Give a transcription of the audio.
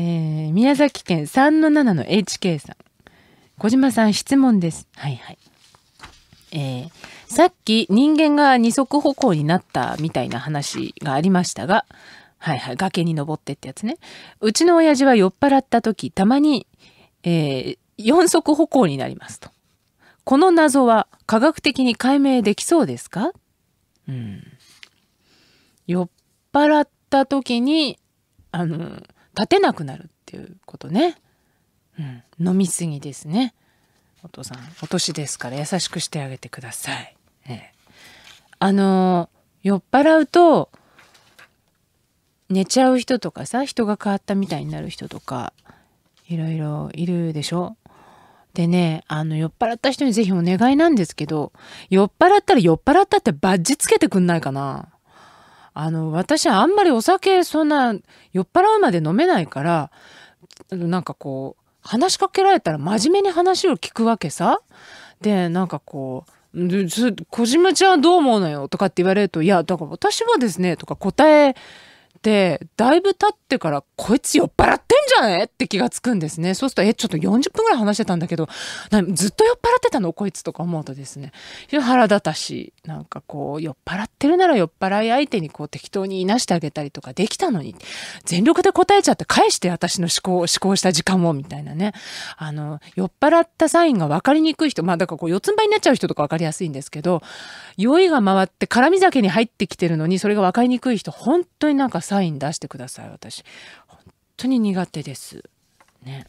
えー、宮崎県3-7の HK さん。小島さん、質問です。はいはい。えー、さっき人間が二足歩行になったみたいな話がありましたが、はいはい、崖に登ってってやつね。うちの親父は酔っ払った時、たまに、えー、四足歩行になりますと。この謎は科学的に解明できそうですかうん。酔っ払った時に、あの、立てなくなるっていうことね。うん、飲みすぎですね。お父さん、お年ですから優しくしてあげてください。ええ、あの酔っ払うと寝ちゃう人とかさ人が変わったみたいになる人とかいろいろいるでしょでねあの酔っ払った人に是非お願いなんですけど酔っ払ったら酔っ払ったってバッジつけてくんないかなあの私はあんまりお酒そんな酔っ払うまで飲めないからなんかこう話しかけられたら真面目に話を聞くわけさ。でなんかこう小島ちゃんどう思うのよとかって言われると、いや、だから私はですね、とか答えて、だいぶ経ってから、こいつ酔っ払っじゃねって気がつくんですね。そうすると、え、ちょっと40分ぐらい話してたんだけど、ずっと酔っ払ってたのこいつとか思うとですね、腹立たし、なんかこう、酔っ払ってるなら酔っ払い相手にこう適当にいなしてあげたりとかできたのに、全力で答えちゃって返して私の思考、思考した時間をみたいなね。あの、酔っ払ったサインが分かりにくい人、まあだからこう四つん這いになっちゃう人とか分かりやすいんですけど、酔いが回って絡み酒に入ってきてるのに、それが分かりにくい人、本当になんかサイン出してください、私。当に苦手です。ね。